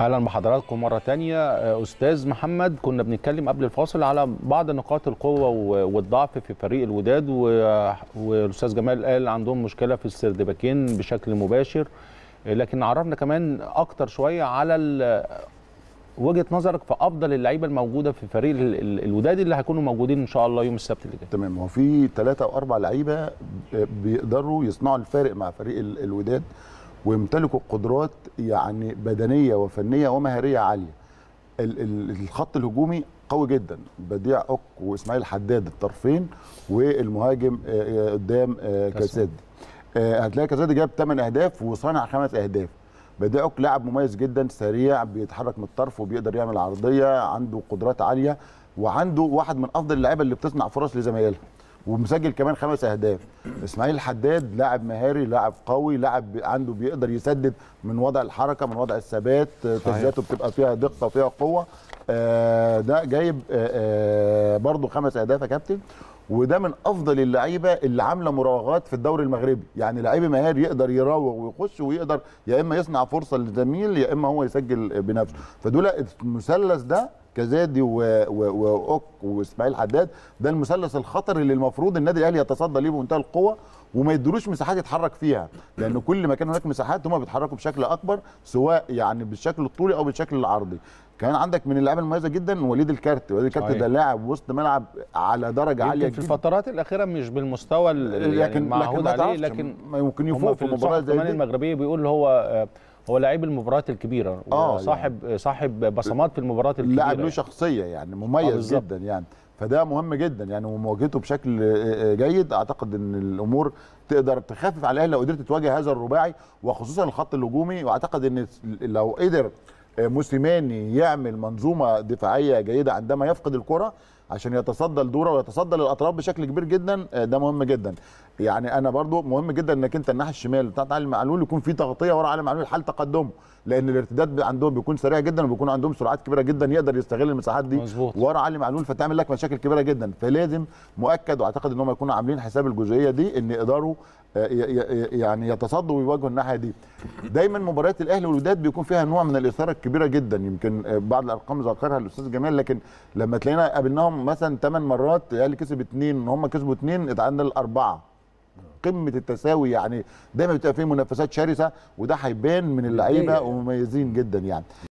اهلا بحضراتكم مره تانية آه، استاذ محمد كنا بنتكلم قبل الفاصل على بعض نقاط القوه والضعف في فريق الوداد والاستاذ جمال قال عندهم مشكله في السردباكين بشكل مباشر آه، لكن عرفنا كمان اكتر شويه على وجهه نظرك في افضل اللعيبه الموجوده في فريق الوداد اللي هيكونوا موجودين ان شاء الله يوم السبت اللي جاي تمام هو في ثلاثه او اربع لعيبه آه، بيقدروا يصنعوا الفارق مع فريق الوداد ويمتلكوا قدرات يعني بدنيه وفنيه ومهاريه عاليه الخط الهجومي قوي جدا بديع اوك واسماعيل حداد الطرفين والمهاجم آه، آه، قدام آه، كاسادي هتلاقي كاسادي جاب 8 اهداف وصنع خمس اهداف بديع اوك لاعب مميز جدا سريع بيتحرك من الطرف وبيقدر يعمل عرضيه عنده قدرات عاليه وعنده واحد من افضل اللعيبه اللي بتصنع فرص لزمايلها ومسجل كمان خمس اهداف اسماعيل الحداد لاعب مهاري لاعب قوي لاعب عنده بيقدر يسدد من وضع الحركه من وضع الثبات آه، تسديداته بتبقى فيها دقه وفيها قوه آه، ده جايب آه، برضه خمس اهداف يا كابتن وده من افضل اللعيبه اللي عامله مراوغات في الدوري المغربي يعني لعيب مهاري يقدر يراوغ ويخش ويقدر يا اما يصنع فرصه للزميل يا اما هو يسجل بنفسه فدول المثلث ده كزادي واوك واسماعيل حداد ده المثلث الخطري اللي المفروض النادي الاهلي يتصدى ليه بمنتهى القوه وما يدروش مساحات يتحرك فيها لان كل ما كان هناك مساحات هم بيتحركوا بشكل اكبر سواء يعني بالشكل الطولي او بالشكل العرضي كمان عندك من اللعيبه المميزه جدا وليد الكارت وليد الكارت ده لاعب وسط ملعب على درجه عاليه في الفترات الاخيره مش بالمستوى اللي يعني لكن المعهود لكن عليه لكن ممكن يفوق في مباراه زي دي المغربيه بيقول هو هو لعيب المباريات الكبيره اه صاحب يعني صاحب بصمات في المباريات الكبيره لاعب يعني. له شخصيه يعني آه، مميز آه جدا يعني فده مهم جدا يعني ومواجهته بشكل آه، آه، جيد اعتقد ان الامور تقدر تخفف على الاهلي لو قدرت تواجه هذا الرباعي وخصوصا الخط الهجومي واعتقد ان لو قدر موسيماني يعمل منظومه دفاعيه جيده عندما يفقد الكره عشان يتصدى الدوره ويتصدى للاطراف بشكل كبير جدا آه، ده مهم جدا يعني انا برضو مهم جدا انك انت الناحيه الشمال بتاع علي معلول يكون في تغطيه ورا علي معلول حال تقدمه لان الارتداد عندهم بيكون سريع جدا وبيكون عندهم سرعات كبيره جدا يقدر يستغل المساحات دي مزبوط. ورا علي معلول فتعمل لك مشاكل كبيره جدا فلازم مؤكد واعتقد ان هم يكونوا عاملين حساب الجزئيه دي ان يقدروا آه، يعني يتصدوا ويواجهوا الناحيه دي دايما مباريات الاهلي والوداد بيكون فيها نوع من الاثاره الكبيره كبيره جدا يمكن آه، بعض الارقام ذكرها الاستاذ جمال لكن لما تلاقينا قابلناهم مثلا 8 مرات الاهلي كسب اثنين وهم كسبوا اثنين اتعادلنا الاربعه قمه التساوي يعني دايما بتبقى فيه منافسات شرسه وده هيبان من اللعيبه ومميزين جدا يعني